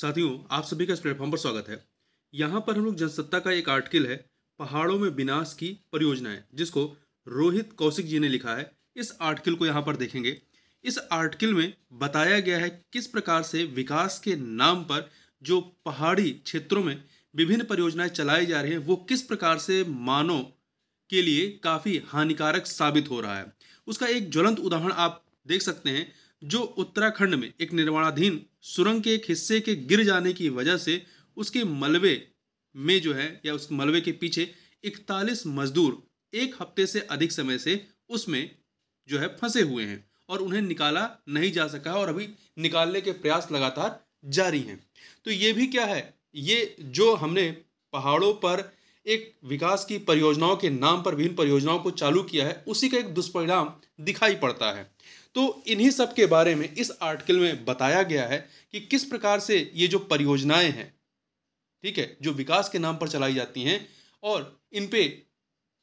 साथियों आप सभी का इस प्लेटफॉर्म पर स्वागत है यहाँ पर हम लोग जनसत्ता का एक आर्टिकल है पहाड़ों में विनाश की परियोजनाएं जिसको रोहित कौशिक जी ने लिखा है इस आर्टिकल को यहाँ पर देखेंगे इस आर्टिकल में बताया गया है किस प्रकार से विकास के नाम पर जो पहाड़ी क्षेत्रों में विभिन्न परियोजनाएं चलाई जा रही हैं वो किस प्रकार से मानव के लिए काफ़ी हानिकारक साबित हो रहा है उसका एक ज्वलंत उदाहरण आप देख सकते हैं जो उत्तराखंड में एक निर्माणाधीन सुरंग के एक हिस्से के गिर जाने की वजह से उसके मलबे में जो है या उस मलबे के पीछे इकतालीस मजदूर एक हफ्ते से अधिक समय से उसमें जो है फंसे हुए हैं और उन्हें निकाला नहीं जा सका और अभी निकालने के प्रयास लगातार जारी हैं तो ये भी क्या है ये जो हमने पहाड़ों पर एक विकास की परियोजनाओं के नाम पर विभिन्न परियोजनाओं को चालू किया है उसी का एक दुष्परिणाम दिखाई पड़ता है तो इन्हीं सब के बारे में इस आर्टिकल में बताया गया है कि किस प्रकार से ये जो परियोजनाएं हैं ठीक है जो विकास के नाम पर चलाई जाती हैं और इन पे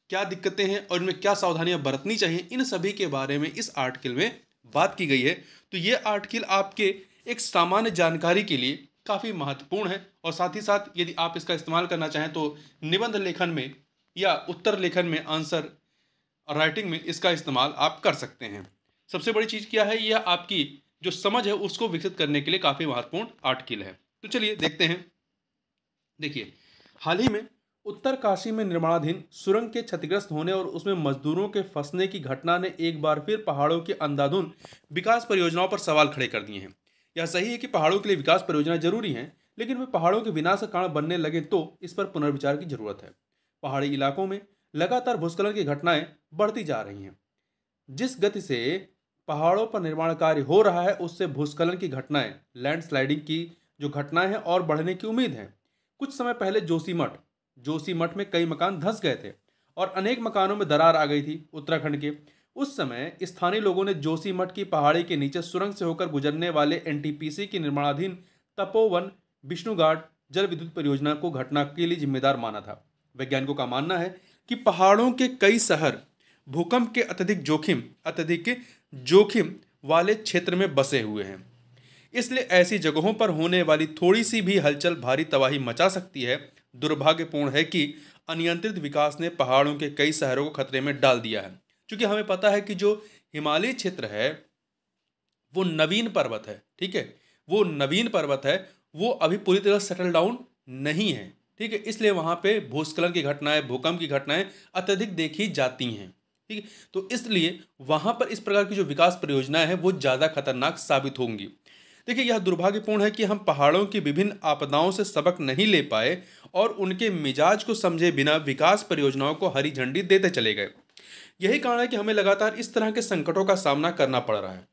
क्या दिक्कतें हैं और इनमें क्या सावधानियां बरतनी चाहिए इन सभी के बारे में इस आर्टिकल में बात की गई है तो ये आर्टिकल आपके एक सामान्य जानकारी के लिए काफ़ी महत्वपूर्ण है और साथ ही साथ यदि आप इसका इस्तेमाल करना चाहें तो निबंध लेखन में या उत्तर लेखन में आंसर राइटिंग में इसका इस्तेमाल आप कर सकते हैं सबसे बड़ी चीज़ क्या है यह आपकी जो समझ है उसको विकसित करने के लिए काफ़ी महत्वपूर्ण आर्टिकल है तो चलिए देखते हैं देखिए हाल ही में उत्तर काशी में निर्माणाधीन सुरंग के क्षतिग्रस्त होने और उसमें मजदूरों के फंसने की घटना ने एक बार फिर पहाड़ों के अंधाधुन विकास परियोजनाओं पर सवाल खड़े कर दिए हैं यह सही है कि पहाड़ों के लिए विकास परियोजना जरूरी हैं लेकिन वे पहाड़ों के विनाश का कारण बनने लगे तो इस पर पुनर्विचार की जरूरत है पहाड़ी इलाकों में लगातार भूस्खलन की घटनाएं बढ़ती जा रही हैं जिस गति से पहाड़ों पर निर्माण कार्य हो रहा है उससे भूस्खलन की घटनाएं लैंडस्लाइडिंग की जो घटनाएं हैं और बढ़ने की उम्मीद है कुछ समय पहले मठ जोशी मठ में कई मकान धंस गए थे और अनेक मकानों में दरार आ गई थी उत्तराखंड के उस समय स्थानीय लोगों ने जोशीमठ की पहाड़ी के नीचे सुरंग से होकर गुजरने वाले एनटीपीसी के निर्माणाधीन तपोवन विष्णुघाट जल विद्युत परियोजना को घटना के लिए जिम्मेदार माना था वैज्ञानिकों का मानना है कि पहाड़ों के कई शहर भूकंप के अत्यधिक जोखिम अत्यधिक जोखिम वाले क्षेत्र में बसे हुए हैं इसलिए ऐसी जगहों पर होने वाली थोड़ी सी भी हलचल भारी तबाही मचा सकती है दुर्भाग्यपूर्ण है कि अनियंत्रित विकास ने पहाड़ों के कई शहरों को खतरे में डाल दिया है क्योंकि हमें पता है कि जो हिमालयी क्षेत्र है वो नवीन पर्वत है ठीक है वो नवीन पर्वत है वो अभी पूरी तरह सेटल डाउन नहीं है ठीक है इसलिए वहाँ पे भूस्खलन की घटनाएं भूकंप की घटनाएं अत्यधिक देखी जाती हैं ठीक है तो इसलिए वहां पर इस प्रकार की जो विकास परियोजनाएं हैं वो ज़्यादा खतरनाक साबित होंगी देखिए यह दुर्भाग्यपूर्ण है कि हम पहाड़ों की विभिन्न आपदाओं से सबक नहीं ले पाए और उनके मिजाज को समझे बिना विकास परियोजनाओं को हरी झंडी देते चले गए यही कारण है कि हमें लगातार इस तरह के संकटों का सामना करना पड़ रहा है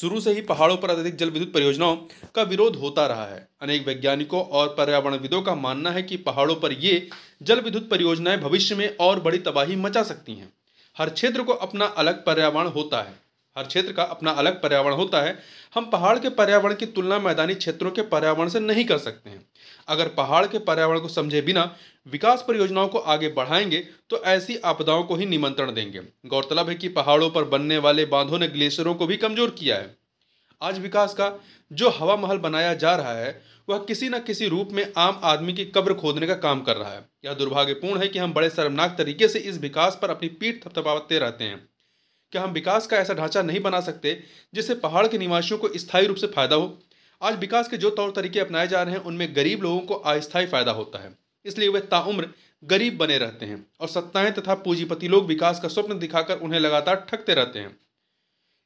शुरू से ही पहाड़ों पर अत्यधिक जल विद्युत परियोजनाओं का विरोध होता रहा है अनेक वैज्ञानिकों और पर्यावरणविदों का मानना है कि पहाड़ों पर ये जल विद्युत परियोजनाएं भविष्य में और बड़ी तबाही मचा सकती हैं हर क्षेत्र को अपना अलग पर्यावरण होता है हर क्षेत्र का अपना अलग पर्यावरण होता है हम पहाड़ के पर्यावरण की तुलना मैदानी क्षेत्रों के पर्यावरण से नहीं कर सकते हैं अगर पहाड़ के पर्यावरण को समझे बिना विकास परियोजनाओं को आगे बढ़ाएंगे तो ऐसी आपदाओं को ही निमंत्रण देंगे गौरतलब है कि पहाड़ों पर बनने वाले बांधों ने ग्लेशियरों को भी कमजोर किया है आज विकास का जो हवा महल बनाया जा रहा है वह किसी न किसी रूप में आम आदमी की कब्र खोदने का काम कर रहा है यह दुर्भाग्यपूर्ण है कि हम बड़े शर्मनाक तरीके से इस विकास पर अपनी पीठ थपथपाते रहते हैं क्या हम विकास का ऐसा ढांचा नहीं बना सकते जिससे पहाड़ के निवासियों को स्थायी रूप से फायदा हो आज विकास के जो तौर तरीके अपनाए जा रहे हैं उनमें गरीब लोगों को अस्थायी फायदा होता है इसलिए वे ताउम्र गरीब बने रहते हैं और सत्ताएं तथा पूंजीपति लोग विकास का स्वप्न दिखाकर उन्हें लगातार ठगते रहते हैं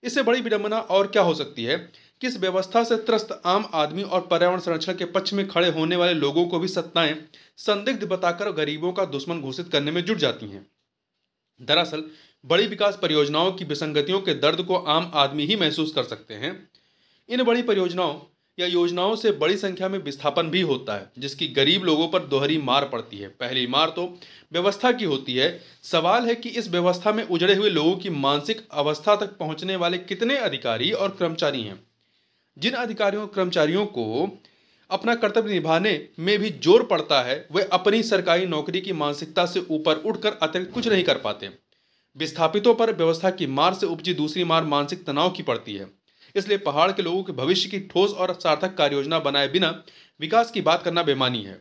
इससे बड़ी विडंबना और क्या हो सकती है किस व्यवस्था से त्रस्त आम आदमी और पर्यावरण संरक्षण के पक्ष में खड़े होने वाले लोगों को भी सत्ताएं संदिग्ध बताकर गरीबों का दुश्मन घोषित करने में जुट जाती हैं दरअसल बड़ी विकास परियोजनाओं की विसंगतियों के दर्द को आम आदमी ही महसूस कर सकते हैं इन बड़ी परियोजनाओं या योजनाओं से बड़ी संख्या में विस्थापन भी होता है जिसकी गरीब लोगों पर दोहरी मार पड़ती है पहली मार तो व्यवस्था की होती है सवाल है कि इस व्यवस्था में उजड़े हुए लोगों की मानसिक अवस्था तक पहुंचने वाले कितने अधिकारी और कर्मचारी हैं जिन अधिकारियों कर्मचारियों को अपना कर्तव्य निभाने में भी जोर पड़ता है वे अपनी सरकारी नौकरी की मानसिकता से ऊपर उठकर अतिरिक्त कुछ नहीं कर पाते विस्थापितों पर व्यवस्था की मार से उपजी दूसरी मार मानसिक तनाव की पड़ती है इसलिए पहाड़ के लोगों के भविष्य की ठोस और सार्थक कार्ययोजना बनाए बिना विकास की बात करना बेमानी है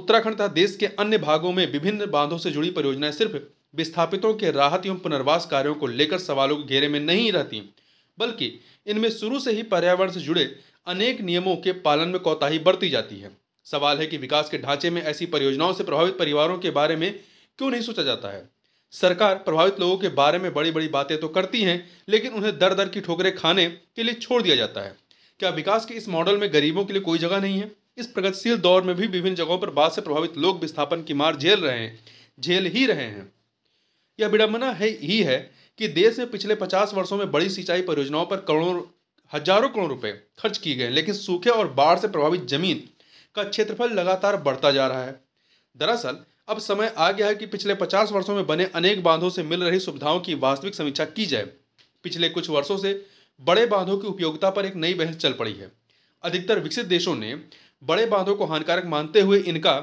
उत्तराखंड तथा देश के अन्य भागों में विभिन्न बांधों से जुड़ी परियोजनाएं सिर्फ विस्थापितों के राहत एवं पुनर्वास कार्यों को लेकर सवालों के घेरे में नहीं रहती बल्कि इनमें शुरू से ही पर्यावरण से जुड़े अनेक नियमों के पालन में कोताही बरती जाती है सवाल है कि विकास के ढांचे में ऐसी परियोजनाओं से प्रभावित परिवारों के बारे में क्यों नहीं सोचा जाता है सरकार प्रभावित लोगों के बारे में बड़ी बड़ी बातें तो करती हैं लेकिन उन्हें दर दर की ठोकरें खाने के लिए छोड़ दिया जाता है क्या विकास के इस मॉडल में गरीबों के लिए कोई जगह नहीं है इस प्रगतिशील दौर में भी विभिन्न जगहों पर बाढ़ से प्रभावित लोग विस्थापन की मार झेल रहे हैं झेल ही रहे हैं यह विडंबना है ही है कि देश में पिछले पचास वर्षों में बड़ी सिंचाई परियोजनाओं पर करोड़ों हजारों करोड़ रुपए खर्च किए गए लेकिन सूखे और बाढ़ से प्रभावित जमीन का क्षेत्रफल लगातार बढ़ता जा रहा है दरअसल अब समय आ गया है कि पिछले पचास वर्षों में बने अनेक बांधों से मिल रही सुविधाओं की वास्तविक समीक्षा की जाए पिछले कुछ वर्षों से बड़े बांधों की उपयोगिता पर एक नई बहस चल पड़ी है अधिकतर विकसित देशों ने बड़े बांधों को हानिकारक मानते हुए इनका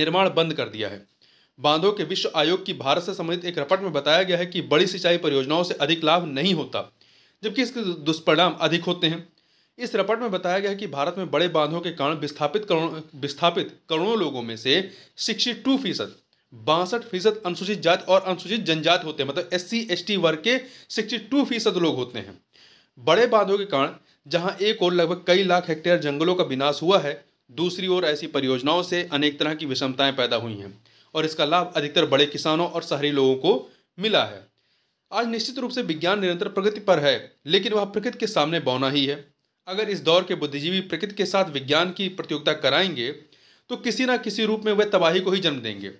निर्माण बंद कर दिया है बांधों के विश्व आयोग की भारत से संबंधित एक रिपोर्ट में बताया गया है कि बड़ी सिंचाई परियोजनाओं से अधिक लाभ नहीं होता जबकि इसके दुष्परिणाम अधिक होते हैं इस रिपोर्ट में बताया गया है कि भारत में बड़े बांधों के कारण विस्थापित करो विस्थापित करोड़ों लोगों में से सिक्सटी टू फीसद बासठ फीसद अनुसूचित जात और अनुसूचित जनजात होते हैं मतलब एस सी एस टी वर्ग के सिक्सटी टू फीसद लोग होते हैं बड़े बांधों के कारण जहां एक और लगभग कई लाख हेक्टेयर जंगलों का विनाश हुआ है दूसरी ओर ऐसी परियोजनाओं से अनेक तरह की विषमताएं पैदा हुई हैं और इसका लाभ अधिकतर बड़े किसानों और शहरी लोगों को मिला है आज निश्चित रूप से विज्ञान निरंतर प्रगति पर है लेकिन वह प्रकृति के सामने बौना ही है अगर इस दौर के बुद्धिजीवी प्रकृति के साथ विज्ञान की प्रतियोगिता कराएंगे तो किसी ना किसी रूप में वह तबाही को ही जन्म देंगे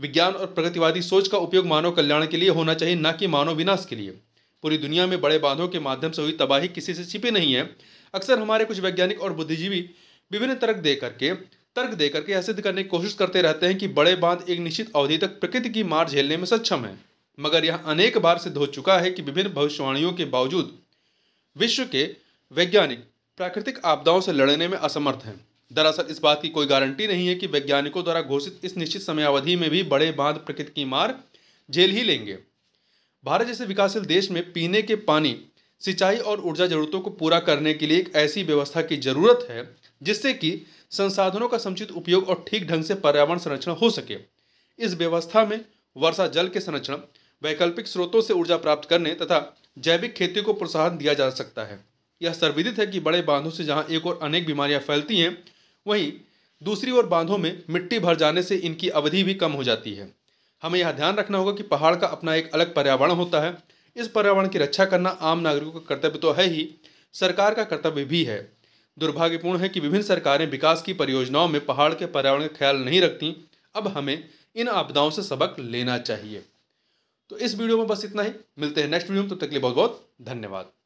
विज्ञान और प्रगतिवादी सोच का उपयोग मानव कल्याण के लिए होना चाहिए न कि मानव विनाश के लिए पूरी दुनिया में बड़े बांधों के माध्यम से हुई तबाही किसी से छिपी नहीं है अक्सर हमारे कुछ वैज्ञानिक और बुद्धिजीवी विभिन्न तर्क दे करके तर्क देकर के यह सिद्ध करने की कोशिश करते रहते हैं कि बड़े बांध एक निश्चित अवधि तक प्रकृति की मार झेलने में सक्षम है मगर यह अनेक बार सिद्ध हो चुका है कि विभिन्न भविष्यवाणियों के बावजूद विश्व के वैज्ञानिक प्राकृतिक आपदाओं से लड़ने में असमर्थ हैं दरअसल इस बात की कोई गारंटी नहीं है कि वैज्ञानिकों द्वारा घोषित इस निश्चित समयावधि में भी बड़े बांध प्रकृति की मार झेल ही लेंगे भारत जैसे विकासशील देश में पीने के पानी सिंचाई और ऊर्जा जरूरतों को पूरा करने के लिए एक ऐसी व्यवस्था की जरूरत है जिससे कि संसाधनों का समुचित उपयोग और ठीक ढंग से पर्यावरण संरक्षण हो सके इस व्यवस्था में वर्षा जल के संरक्षण वैकल्पिक स्रोतों से ऊर्जा प्राप्त करने तथा जैविक खेती को प्रोत्साहन दिया जा सकता है यह सर्विदित है कि बड़े बांधों से जहाँ एक और अनेक बीमारियाँ फैलती हैं वहीं दूसरी ओर बांधों में मिट्टी भर जाने से इनकी अवधि भी कम हो जाती है हमें यह ध्यान रखना होगा कि पहाड़ का अपना एक अलग पर्यावरण होता है इस पर्यावरण की रक्षा करना आम नागरिकों का कर्तव्य तो है ही सरकार का कर्तव्य भी है दुर्भाग्यपूर्ण है कि विभिन्न सरकारें विकास की परियोजनाओं में पहाड़ के पर्यावरण का ख्याल नहीं रखती अब हमें इन आपदाओं से सबक लेना चाहिए तो इस वीडियो में बस इतना ही मिलते हैं नेक्स्ट वीडियो में तब तो तक के लिए बहुत बहुत धन्यवाद